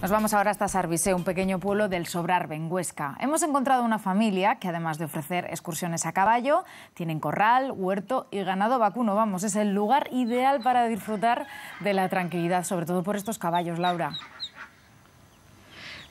Nos vamos ahora hasta Sarvisé, un pequeño pueblo del Sobrar, en Huesca. Hemos encontrado una familia que, además de ofrecer excursiones a caballo, tienen corral, huerto y ganado vacuno. Vamos, es el lugar ideal para disfrutar de la tranquilidad, sobre todo por estos caballos, Laura.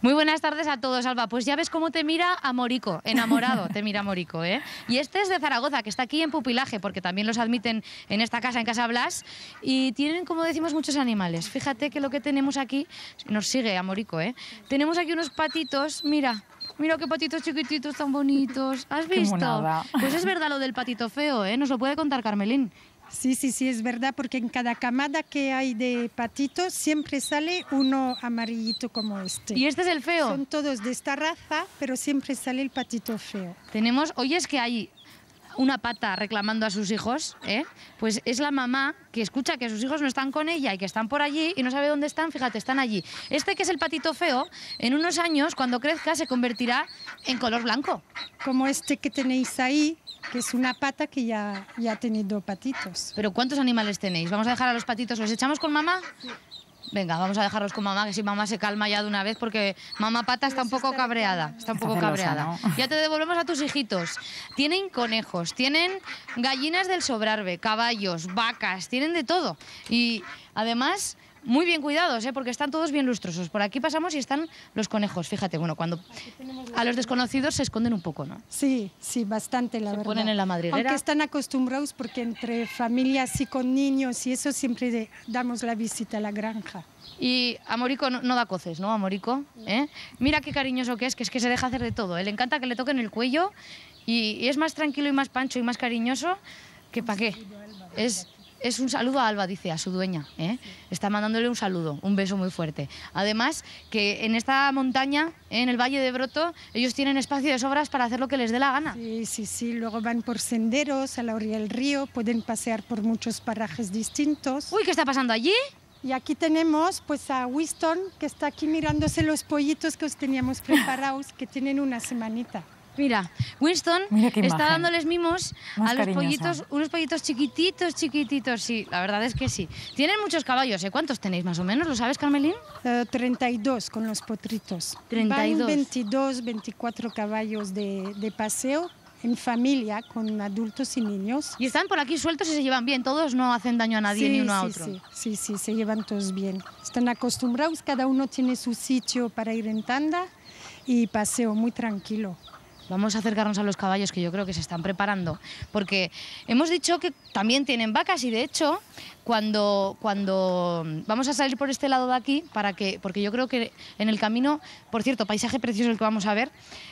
Muy buenas tardes a todos, Alba. Pues ya ves cómo te mira a Morico, enamorado te mira Morico, ¿eh? Y este es de Zaragoza, que está aquí en pupilaje, porque también los admiten en esta casa, en Casa Blas, y tienen, como decimos, muchos animales. Fíjate que lo que tenemos aquí, nos sigue a Morico, ¿eh? Tenemos aquí unos patitos, mira, Mira qué patitos chiquititos tan bonitos. ¿Has visto? Pues es verdad lo del patito feo, ¿eh? Nos lo puede contar Carmelín. Sí, sí, sí, es verdad, porque en cada camada que hay de patitos siempre sale uno amarillito como este. ¿Y este es el feo? Son todos de esta raza, pero siempre sale el patito feo. Tenemos, hoy es que hay una pata reclamando a sus hijos, ¿eh? pues es la mamá que escucha que sus hijos no están con ella y que están por allí y no sabe dónde están, fíjate, están allí. Este que es el patito feo, en unos años, cuando crezca, se convertirá en color blanco. Como este que tenéis ahí, que es una pata que ya, ya ha tenido patitos. ¿Pero cuántos animales tenéis? Vamos a dejar a los patitos. ¿Los echamos con mamá? Venga, vamos a dejarlos con mamá, que si mamá se calma ya de una vez, porque mamá pata está un poco cabreada. Está un poco cabreada. Ya te devolvemos a tus hijitos. Tienen conejos, tienen gallinas del sobrarbe, caballos, vacas, tienen de todo. Y además muy bien cuidados, ¿eh? porque están todos bien lustrosos. Por aquí pasamos y están los conejos. Fíjate, bueno, cuando a los desconocidos se esconden un poco, ¿no? Sí, sí, bastante, la verdad. Se ponen en la madriguera. Aunque están acostumbrados porque entre familias y con niños y eso siempre damos la visita a la granja. Y Amorico no, no da coces, ¿no, Amorico? ¿Eh? Mira qué cariñoso que es, que es que se deja hacer de todo. ¿eh? Le encanta que le toquen el cuello y, y es más tranquilo y más pancho y más cariñoso que pa' qué. Es es un saludo a Alba, dice, a su dueña. ¿eh? Está mandándole un saludo, un beso muy fuerte. Además, que en esta montaña, en el Valle de Broto, ellos tienen espacio de sobras para hacer lo que les dé la gana. Sí, sí, sí. Luego van por senderos a la orilla del río, pueden pasear por muchos parajes distintos. Uy, ¿qué está pasando allí? Y aquí tenemos pues a Winston, que está aquí mirándose los pollitos que os teníamos preparados, que tienen una semanita. Mira, Winston está dándoles mimos a los pollitos, unos pollitos chiquititos, chiquititos. Sí, la verdad es que sí. Tienen muchos caballos, ¿Y ¿eh? ¿Cuántos tenéis más o menos? ¿Lo sabes, Carmelín? 32 eh, con los potritos. 32. 22, 24 caballos de, paseo en familia con adultos y niños. Y están por aquí sueltos y se llevan bien, todos no hacen daño a nadie ni uno a otro. Sí, sí, sí, se llevan todos bien. Están acostumbrados, cada uno tiene su sitio para ir en tanda y paseo muy tranquilo. Vamos a acercarnos a los caballos que yo creo que se están preparando, porque hemos dicho que también tienen vacas y de hecho cuando, cuando vamos a salir por este lado de aquí, para que, porque yo creo que en el camino, por cierto, paisaje precioso el que vamos a ver,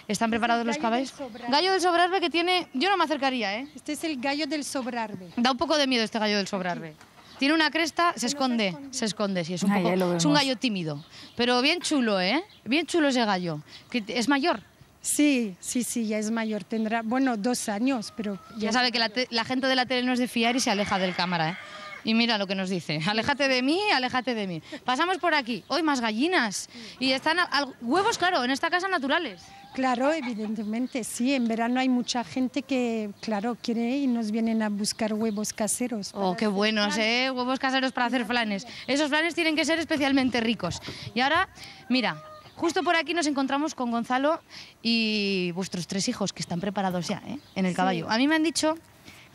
están preparados los caballos. gallo del Sobrarbe que tiene, yo no me acercaría, ¿eh? Este es el gallo del Sobrarbe. Da un poco de miedo este gallo del Sobrarbe. Tiene una cresta, se esconde, se esconde, sí, es un, es un gallo tímido. Pero bien chulo, ¿eh? Bien chulo ese gallo. Que es mayor, Sí, sí, sí, ya es mayor, tendrá, bueno, dos años, pero... Ya, sabe que la, gente de la tele no es de fiar y se aleja del cámara, ¿eh? Y mira lo que nos dice, aléjate de mí, aléjate de mí. Pasamos por aquí, hoy más gallinas. Y están huevos, claro, en esta casa naturales. Claro, evidentemente, sí. En verano hay mucha gente que, claro, quiere y nos vienen a buscar huevos caseros. Oh, qué buenos, ¿eh? Huevos caseros para hacer flanes. Esos flanes tienen que ser especialmente ricos. Y ahora, mira, Justo por aquí nos encontramos con Gonzalo y vuestros tres hijos que están preparados ya ¿eh? en el caballo. A mí me han dicho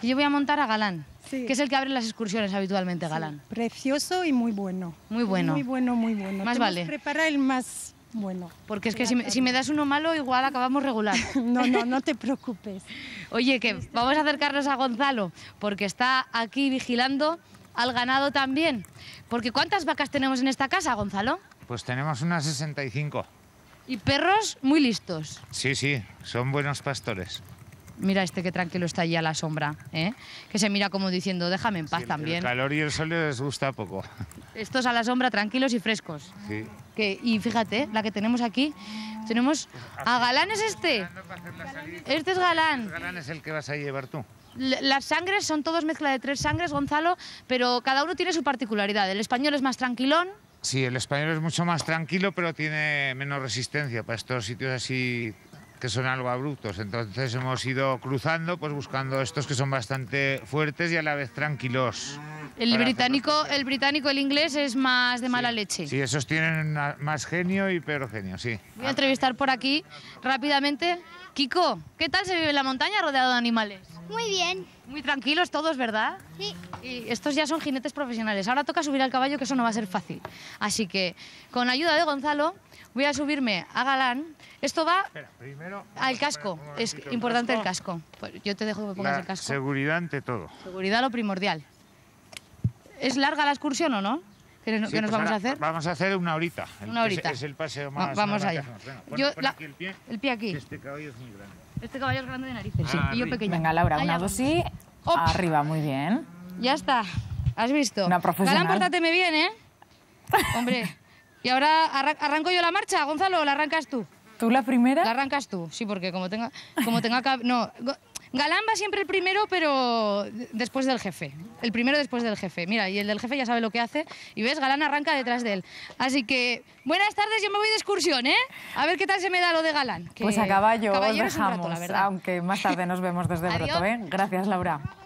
que yo voy a montar a Galán, que es el que abre las excursiones habitualmente, Galán. Precioso y muy bueno. Muy bueno. Muy bueno, muy bueno. Más vale. Prepara el más bueno. Porque es que si me, si me, das uno malo, igual acabamos regular. no, no, no te preocupes. Oye, que vamos a acercarnos a Gonzalo, porque está aquí vigilando al ganado también. Porque ¿cuántas vacas tenemos en esta casa, Gonzalo? pues tenemos unas 65. Y perros muy listos. Sí, sí, son buenos pastores. Mira este que tranquilo está allí a la sombra, ¿eh? que se mira como diciendo, déjame en paz también. El calor y el sol les gusta poco. Estos a la sombra tranquilos y frescos. Sí. Que, y fíjate, la que tenemos aquí, tenemos... ¿A galán es este? Este es galán. Este galán es el que vas a llevar tú las sangres son todos mezcla de tres sangres, Gonzalo, pero cada uno tiene su particularidad. El español es más tranquilón, Sí, el español es mucho más tranquilo, pero tiene menos resistencia para estos sitios así que son algo abruptos. Entonces hemos ido cruzando, pues buscando estos que son bastante fuertes y a la vez tranquilos. El británico, el británico, el inglés es más de mala leche. Sí, esos tienen más genio y peor genio, sí. Voy a entrevistar por aquí rápidamente. Kiko, ¿qué tal se vive en la montaña rodeado de animales? Muy bien. Muy tranquilos todos, ¿verdad? Sí. Y estos ya son jinetes profesionales. Ahora toca subir al caballo, que eso no va a ser fácil. Así que, con ayuda de Gonzalo, voy a subirme a Galán. Esto va primero, al casco. Es importante el casco. Pues yo te dejo que pongas el casco. Seguridad ante todo. Seguridad lo primordial. ¿Es larga la excursión o no? ¿Qué, nos pues vamos a hacer? Vamos a hacer una horita. Una horita. Es, el paseo más... vamos allá. yo, el, pie, el pie aquí. Este caballo es muy grande. Este caballo es grande de narices. Sí, ah, y yo pequeño. Venga, Laura, ah, una dosis. Ah, Op. Arriba, muy bien. Ya está. ¿Has visto? Una profesional. Galán, pórtateme bien, ¿eh? Hombre. ¿Y ahora arranco yo la marcha, Gonzalo, la arrancas tú? ¿Tú la primera? La arrancas tú, sí, porque como tenga... Como tenga no, Galán va siempre el primero, pero después del jefe. El primero después del jefe. Mira, y el del jefe ya sabe lo que hace. Y ves, Galán arranca detrás de él. Así que, buenas tardes, yo me voy de excursión, ¿eh? A ver qué tal se me da lo de Galán. Que pues a caballo, dejamos, aunque más tarde nos vemos desde Broto, ¿eh? Gracias, Laura.